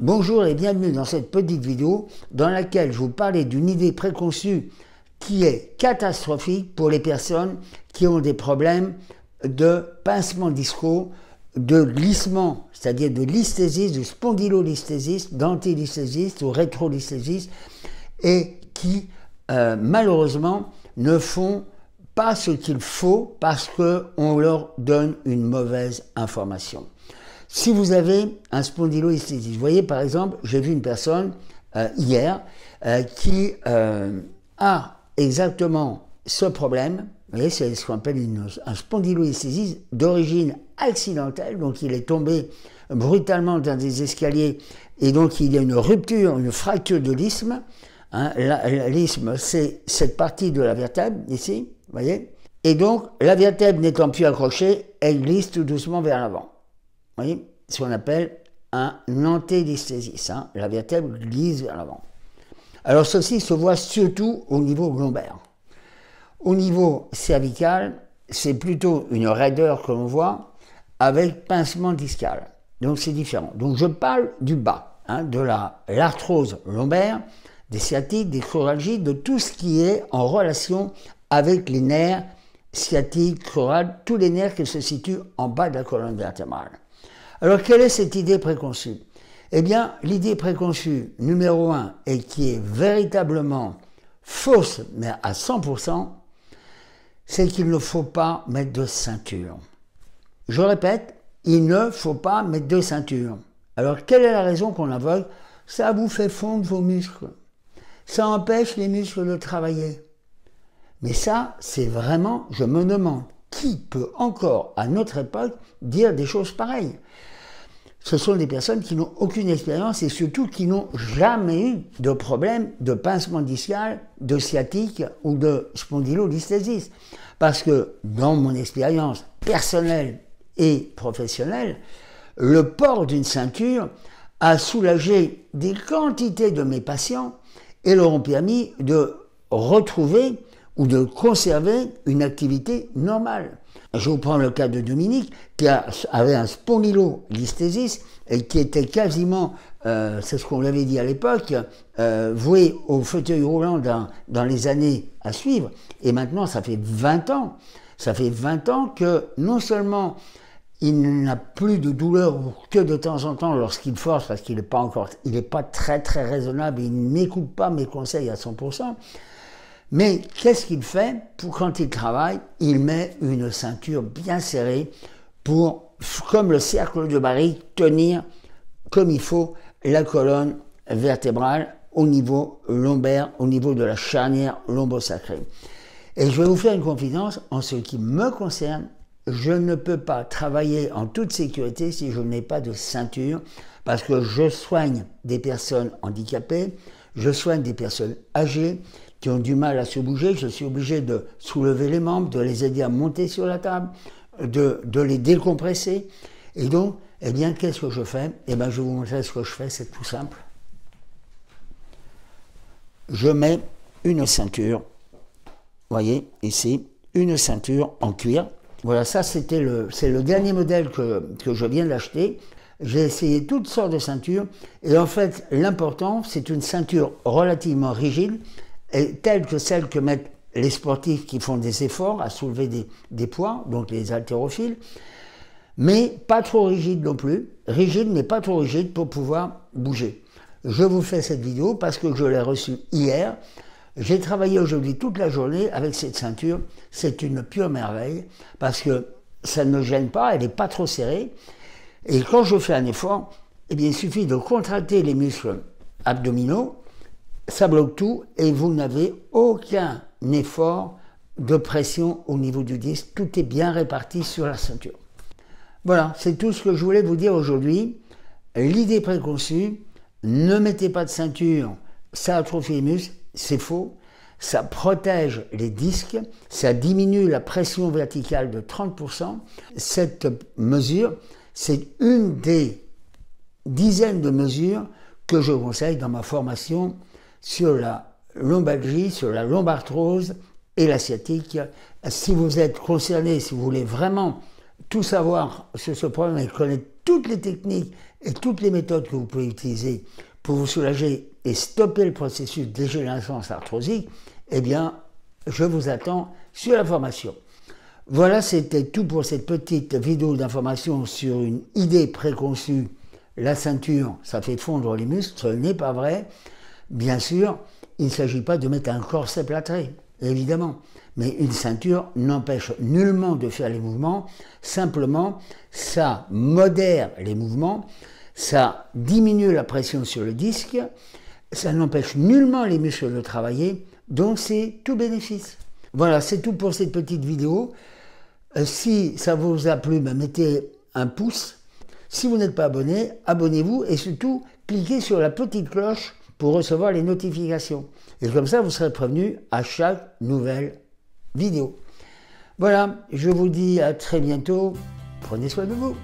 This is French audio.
Bonjour et bienvenue dans cette petite vidéo dans laquelle je vous parlais d'une idée préconçue qui est catastrophique pour les personnes qui ont des problèmes de pincement disco, de glissement, c'est-à-dire de lystésis, de spondylolysthésie, d'antilystésis ou rétrolystésis, et qui euh, malheureusement ne font pas ce qu'il faut parce qu'on leur donne une mauvaise information. Si vous avez un spondylolisthésis, vous voyez par exemple, j'ai vu une personne euh, hier euh, qui euh, a exactement ce problème. Vous voyez, c'est ce qu'on appelle un spondylolisthésis d'origine accidentelle, donc il est tombé brutalement dans des escaliers et donc il y a une rupture, une fracture de l'isthme. Hein, l'isthme, c'est cette partie de la vertèbre ici, vous voyez. Et donc la vertèbre n'étant plus accrochée, elle glisse tout doucement vers l'avant voyez, ce qu'on appelle un antidysthésiste. Hein. la vertèbre glisse vers l'avant. Alors ceci se voit surtout au niveau lombaire. Au niveau cervical, c'est plutôt une raideur que l'on voit avec pincement discal. Donc c'est différent. Donc je parle du bas, hein, de l'arthrose lombaire, des sciatiques, des choralgies, de tout ce qui est en relation avec les nerfs sciatiques, chorales, tous les nerfs qui se situent en bas de la colonne vertébrale. Alors, quelle est cette idée préconçue Eh bien, l'idée préconçue numéro un, et qui est véritablement fausse, mais à 100%, c'est qu'il ne faut pas mettre de ceinture. Je répète, il ne faut pas mettre de ceinture. Alors, quelle est la raison qu'on invoque Ça vous fait fondre vos muscles. Ça empêche les muscles de travailler. Mais ça, c'est vraiment, je me demande, qui peut encore, à notre époque, dire des choses pareilles Ce sont des personnes qui n'ont aucune expérience et surtout qui n'ont jamais eu de problème de pincement discal, de sciatique ou de spondylolisthésis. Parce que, dans mon expérience personnelle et professionnelle, le port d'une ceinture a soulagé des quantités de mes patients et leur ont permis de retrouver ou de conserver une activité normale. Je vous prends le cas de Dominique, qui avait un spondylolisthésis et qui était quasiment, euh, c'est ce qu'on avait dit à l'époque, euh, voué au fauteuil roulant dans, dans, les années à suivre. Et maintenant, ça fait 20 ans. Ça fait 20 ans que non seulement il n'a plus de douleur que de temps en temps lorsqu'il force, parce qu'il n'est pas encore, il n'est pas très très raisonnable, il n'écoute pas mes conseils à 100%, mais qu'est-ce qu'il fait pour quand il travaille Il met une ceinture bien serrée pour, comme le cercle de Barry, tenir comme il faut la colonne vertébrale au niveau lombaire, au niveau de la charnière lombosacrée. Et je vais vous faire une confidence, en ce qui me concerne, je ne peux pas travailler en toute sécurité si je n'ai pas de ceinture, parce que je soigne des personnes handicapées, je soigne des personnes âgées, qui ont du mal à se bouger, je suis obligé de soulever les membres, de les aider à monter sur la table, de, les décompresser. Et donc, eh bien, qu'est-ce que je fais Eh bien, je vous montrer ce que je fais, c'est tout simple. Je mets une ceinture, Vous voyez, ici, une ceinture en cuir. Voilà, ça, c'était le, c'est le dernier modèle que, que je viens d'acheter. J'ai essayé toutes sortes de ceintures, et en fait, l'important, c'est une ceinture relativement rigide, telles que celles que mettent les sportifs qui font des efforts à soulever des, des poids, donc les haltérophiles, mais pas trop rigide non plus, rigide mais pas trop rigide pour pouvoir bouger. Je vous fais cette vidéo parce que je l'ai reçue hier. J'ai travaillé aujourd'hui toute la journée avec cette ceinture. C'est une pure merveille parce que ça ne gêne pas, elle n'est pas trop serrée. Et quand je fais un effort, eh bien, il suffit de contracter les muscles abdominaux ça bloque tout et vous n'avez aucun effort de pression au niveau du disque. Tout est bien réparti sur la ceinture. Voilà, c'est tout ce que je voulais vous dire aujourd'hui. L'idée préconçue, ne mettez pas de ceinture, ça atrophie les muscles, c'est faux. Ça protège les disques, ça diminue la pression verticale de 30%. Cette mesure, c'est une des dizaines de mesures que je conseille dans ma formation sur la lombalgie, sur la lombarthrose et la sciatique. Si vous êtes concerné, si vous voulez vraiment tout savoir sur ce problème et connaître toutes les techniques et toutes les méthodes que vous pouvez utiliser pour vous soulager et stopper le processus de dégénérescence arthrosique, eh bien, je vous attends sur la formation. Voilà, c'était tout pour cette petite vidéo d'information sur une idée préconçue. La ceinture, ça fait fondre les muscles, ce n'est pas vrai. Bien sûr, il ne s'agit pas de mettre un corset plâtré, évidemment, mais une ceinture n'empêche nullement de faire les mouvements, simplement ça modère les mouvements, ça diminue la pression sur le disque, ça n'empêche nullement les muscles de travailler, donc c'est tout bénéfice. Voilà, c'est tout pour cette petite vidéo. Euh, si ça vous a plu, ben, mettez un pouce. Si vous n'êtes pas abonné, abonnez-vous et surtout cliquez sur la petite cloche pour recevoir les notifications. Et comme ça, vous serez prévenu à chaque nouvelle vidéo. Voilà, je vous dis à très bientôt. Prenez soin de vous.